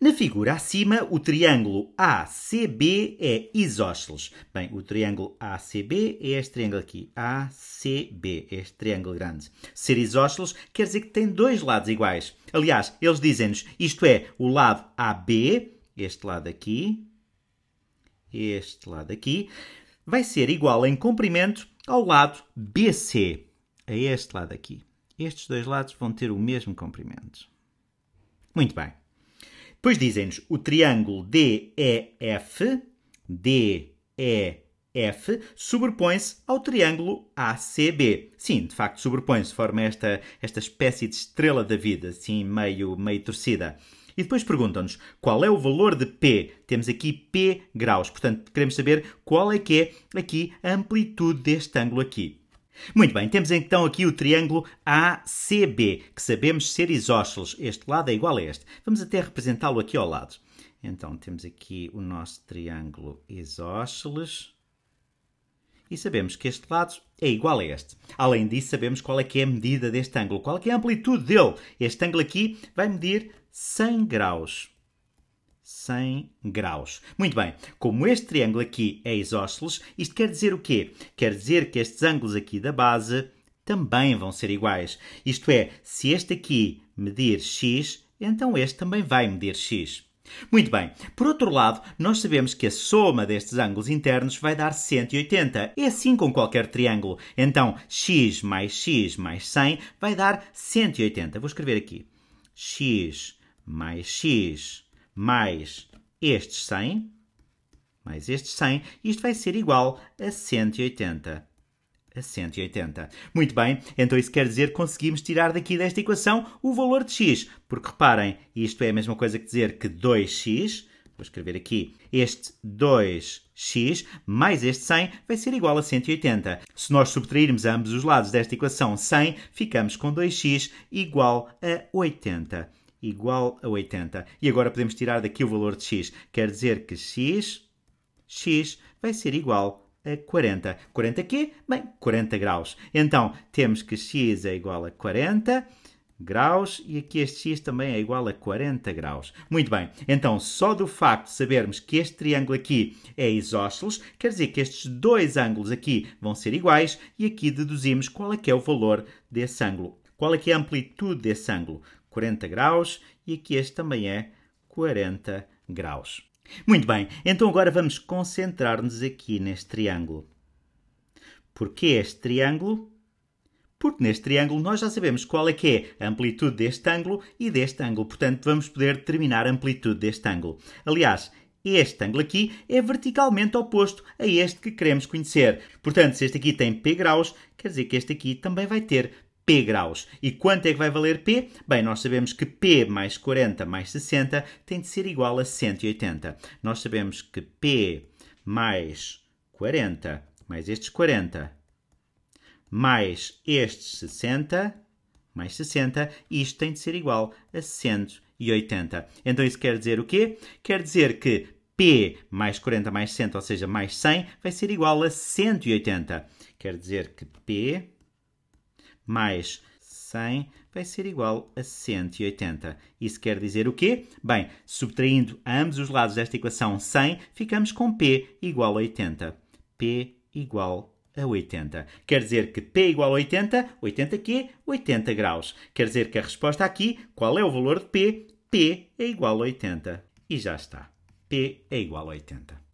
Na figura acima, o triângulo ACB é isósceles. Bem, o triângulo ACB é este triângulo aqui. ACB, é este triângulo grande. Ser isósceles quer dizer que tem dois lados iguais. Aliás, eles dizem-nos, isto é, o lado AB, este lado aqui, este lado aqui, vai ser igual em comprimento ao lado BC, a é este lado aqui. Estes dois lados vão ter o mesmo comprimento. Muito bem. Depois dizem-nos o triângulo DEF, DEF, sobrepõe-se ao triângulo ACB. Sim, de facto, sobrepõe-se, forma esta, esta espécie de estrela da vida, assim, meio, meio torcida. E depois perguntam-nos qual é o valor de P. Temos aqui P graus, portanto, queremos saber qual é que é aqui a amplitude deste ângulo aqui. Muito bem, temos então aqui o triângulo ACB, que sabemos ser isósceles. Este lado é igual a este. Vamos até representá-lo aqui ao lado. Então temos aqui o nosso triângulo isósceles. E sabemos que este lado é igual a este. Além disso, sabemos qual é que é a medida deste ângulo, qual é, é a amplitude dele. Este ângulo aqui vai medir 100 graus. 100 graus. Muito bem, como este triângulo aqui é isósceles, isto quer dizer o quê? Quer dizer que estes ângulos aqui da base também vão ser iguais. Isto é, se este aqui medir x, então este também vai medir x. Muito bem, por outro lado, nós sabemos que a soma destes ângulos internos vai dar 180. É assim com qualquer triângulo. Então, x mais x mais 100 vai dar 180. Vou escrever aqui. x mais x mais estes 100, mais estes 100, isto vai ser igual a 180 a 180. Muito bem, então isso quer dizer que conseguimos tirar daqui desta equação o valor de x, porque reparem, isto é a mesma coisa que dizer que 2x, vou escrever aqui, este 2x mais este 100 vai ser igual a 180. Se nós subtrairmos ambos os lados desta equação 100, ficamos com 2x igual a 80 igual a 80. E agora podemos tirar daqui o valor de x. Quer dizer que x, x vai ser igual a 40. 40 quê? Bem, 40 graus. Então, temos que x é igual a 40 graus e aqui este x também é igual a 40 graus. Muito bem, então só do facto de sabermos que este triângulo aqui é isósceles, quer dizer que estes dois ângulos aqui vão ser iguais e aqui deduzimos qual é que é o valor desse ângulo. Qual é que é a amplitude desse ângulo? 40 graus e aqui este também é 40 graus. Muito bem, então agora vamos concentrar-nos aqui neste triângulo. Porquê este triângulo? Porque neste triângulo nós já sabemos qual é que é a amplitude deste ângulo e deste ângulo. Portanto, vamos poder determinar a amplitude deste ângulo. Aliás, este ângulo aqui é verticalmente oposto a este que queremos conhecer. Portanto, se este aqui tem P graus, quer dizer que este aqui também vai ter P graus. E quanto é que vai valer P? Bem, nós sabemos que P mais 40 mais 60 tem de ser igual a 180. Nós sabemos que P mais 40 mais estes 40 mais estes 60 mais 60, isto tem de ser igual a 180. Então isso quer dizer o quê? Quer dizer que P mais 40 mais 60, ou seja, mais 100, vai ser igual a 180. Quer dizer que P mais 100 vai ser igual a 180. Isso quer dizer o quê? Bem, subtraindo ambos os lados desta equação 100, ficamos com P igual a 80. P igual a 80. Quer dizer que P igual a 80, 80 quê? 80 graus. Quer dizer que a resposta aqui, qual é o valor de P? P é igual a 80. E já está. P é igual a 80.